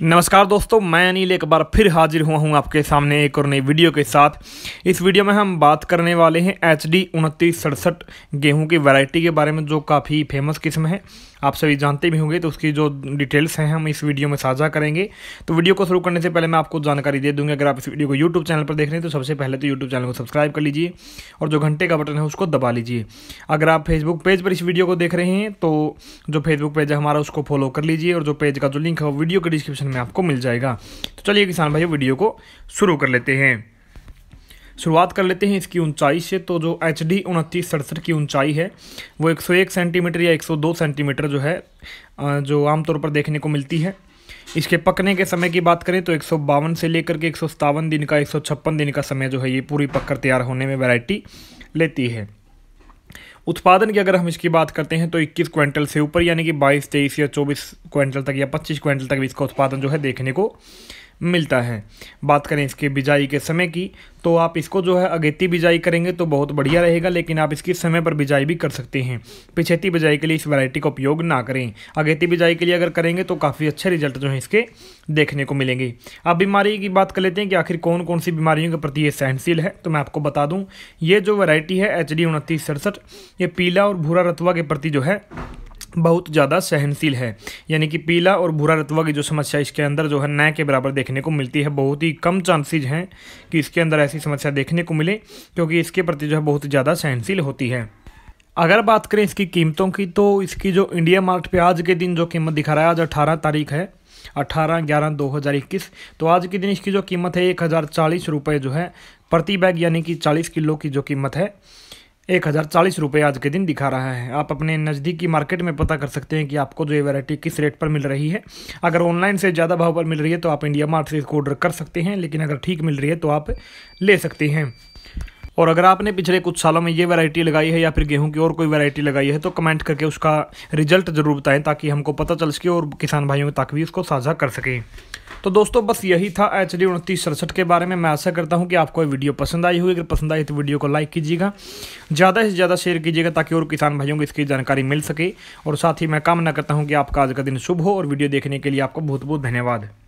नमस्कार दोस्तों मैं अनिल एक बार फिर हाजिर हुआ हूं आपके सामने एक और नई वीडियो के साथ इस वीडियो में हम बात करने वाले हैं एच डी उनतीस सड़सठ गेहूँ की वैरायटी के बारे में जो काफ़ी फेमस किस्म है आप सभी जानते भी होंगे तो उसकी जो डिटेल्स हैं हम इस वीडियो में साझा करेंगे तो वीडियो को शुरू करने से पहले मैं आपको जानकारी दे दूँगी अगर आप इस वीडियो को यूट्यूब चैनल पर देख रहे हैं तो सबसे पहले तो यूट्यूब चैनल को सब्सक्राइब कर लीजिए और जो घंटे का बटन है उसको दबा लीजिए अगर आप फेसबुक पेज पर इस वीडियो को देख रहे हैं तो जो फेसबुक पेज है हमारा उसको फॉलो कर लीजिए और जो पेज का जो लिंक है वो वीडियो के डिस्क्रिप्शन में आपको मिल जाएगा तो चलिए किसान भाई वीडियो को शुरू कर लेते हैं शुरुआत कर लेते हैं इसकी ऊंचाई से तो जो एच डी उनतीस सड़सठ की ऊंचाई है वो 101 सेंटीमीटर या 102 सेंटीमीटर जो है जो आमतौर पर देखने को मिलती है इसके पकने के समय की बात करें तो एक से लेकर के एक दिन का एक दिन का समय जो है ये पूरी पककर तैयार होने में वैरायटी लेती है उत्पादन की अगर हम इसकी बात करते हैं तो 21 क्विंटल से ऊपर यानी कि 22, 23 या 24 क्विंटल तक या 25 क्विंटल तक भी इसका उत्पादन जो है देखने को मिलता है बात करें इसके बिजाई के समय की तो आप इसको जो है अगेती बिजाई करेंगे तो बहुत बढ़िया रहेगा लेकिन आप इसकी समय पर बिजाई भी कर सकते हैं पिछेती बिजाई के लिए इस वैरायटी का उपयोग ना करें अगेती बिजाई के लिए अगर करेंगे तो काफ़ी अच्छे रिजल्ट जो है इसके देखने को मिलेंगे अब बीमारी की बात कर लेते हैं कि आखिर कौन कौन सी बीमारियों के प्रति ये सहनशील है तो मैं आपको बता दूँ ये जो वैरायटी है एच डी उनतीस सड़सठ ये पीला और भूरा रतवा के प्रति जो है बहुत ज़्यादा सहनशील है यानी कि पीला और भूरा रतवा की जो समस्या इसके अंदर जो है न के बराबर देखने को मिलती है बहुत ही कम चांसेज हैं कि इसके अंदर ऐसी समस्या देखने को मिले क्योंकि इसके प्रति जो है बहुत ज़्यादा सहनशील होती है अगर बात करें इसकी कीमतों की तो इसकी जो इंडिया मार्ट पे आज के दिन जो कीमत दिखा रहा है आज अठारह तारीख है अठारह ग्यारह दो हज़ार इक्कीस तो आज के दिन इसकी जो कीमत है एक हज़ार चालीस रुपये जो है प्रति बैग यानी कि चालीस किलो की जो कीमत है एक हज़ार चालीस रुपये आज के दिन दिखा रहा है आप अपने नज़दीकी मार्केट में पता कर सकते हैं कि आपको जो ये वैरायटी किस रेट पर मिल रही है अगर ऑनलाइन से ज़्यादा भाव पर मिल रही है तो आप इंडिया मार्ट से इसको ऑर्डर कर सकते हैं लेकिन अगर ठीक मिल रही है तो आप ले सकते हैं और अगर आपने पिछले कुछ सालों में ये वैरायटी लगाई है या फिर गेहूं की और कोई वैरायटी लगाई है तो कमेंट करके उसका रिजल्ट ज़रूर बताएं ताकि हमको पता चल सके और किसान भाइयों तक भी उसको साझा कर सकें तो दोस्तों बस यही था एच डी उनतीस सड़सठ के बारे में मैं आशा करता हूँ कि आपको ये वीडियो पसंद आई होगी अगर पसंद आई तो वीडियो को लाइक कीजिएगा ज़्यादा से ज़्यादा शेयर कीजिएगा ताकि और किसान भाइयों को इसकी जानकारी मिल सके और साथ ही मैं कामना करता हूँ कि आपका आज का दिन शुभ हो और वीडियो देखने के लिए आपको बहुत बहुत धन्यवाद